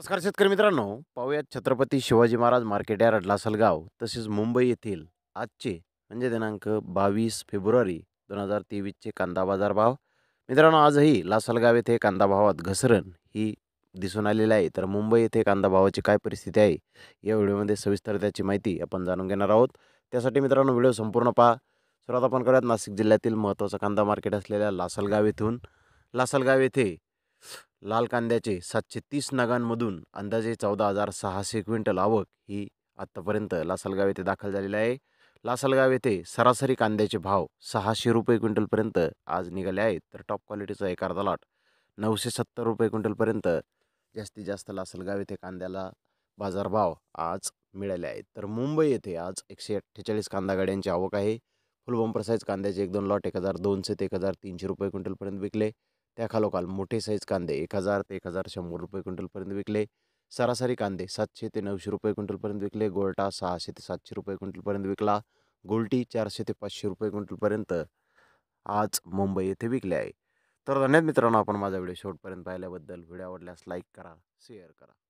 नमस्कार शेतकरी मित्रांनो पाहूयात छत्रपती शिवाजी महाराज मार्केट यार्ड लासलगाव तसेच मुंबई येथील आजचे म्हणजे दिनांक बावीस फेब्रुवारी दोन हजार तेवीसचे कांदा बाजार भाव मित्रांनो आजही लासलगाव येथे कांदा भावात घसरण ही दिसून आलेली आहे तर मुंबई येथे कांदा भावाची काय परिस्थिती आहे या व्हिडिओमध्ये सविस्तर त्याची माहिती आपण जाणून घेणार आहोत त्यासाठी मित्रांनो व्हिडिओ संपूर्ण पहा सुरुवात आपण करूयात नाशिक जिल्ह्यातील महत्त्वाचा कांदा मार्केट असलेल्या लासलगाव येथून लासलगाव येथे लाल कांद्याचे सातशे तीस नगांमधून अंदाजे चौदा हजार सहाशे क्विंटल आवक ही आत्तापर्यंत लासलगाव येथे दाखल झालेली आहे लासलगाव येथे सरासरी कांद्याचे भाव सहाशे रुपये क्विंटलपर्यंत आज निघाले आहेत तर टॉप क्वालिटीचा एक अर्धा लाट नऊशे सत्तर रुपये क्विंटलपर्यंत जास्तीत जास्त लासलगाव येथे कांद्याला बाजारभाव आज मिळाले आहेत तर मुंबई येथे आज एकशे अठ्ठेचाळीस कांदा गाड्यांची आवक आहे फुल बंपर साईज कांद्याचे एक दोन लॉट एक हजार दोनशे ते एक हजार तीनशे रुपये क्विंटलपर्यंत विकले त्याखालोखाल मोठे साईज कांदे एक हजार ते एक हजार शंभर रुपये क्विंटलपर्यंत विकले सरासरी कांदे सातशे ते नऊशे रुपये क्विंटलपर्यंत विकले गोल्टा सहाशे ते सातशे रुपये क्विंटलपर्यंत विकला गोलटी चारशे ते पाचशे रुपये क्विंटलपर्यंत आज मुंबई येथे विकले आहे तर धन्यवाद मित्रांनो आपण माझा व्हिडिओ शेवटपर्यंत पाहिल्याबद्दल व्हिडिओ आवडल्यास लाईक करा शेअर करा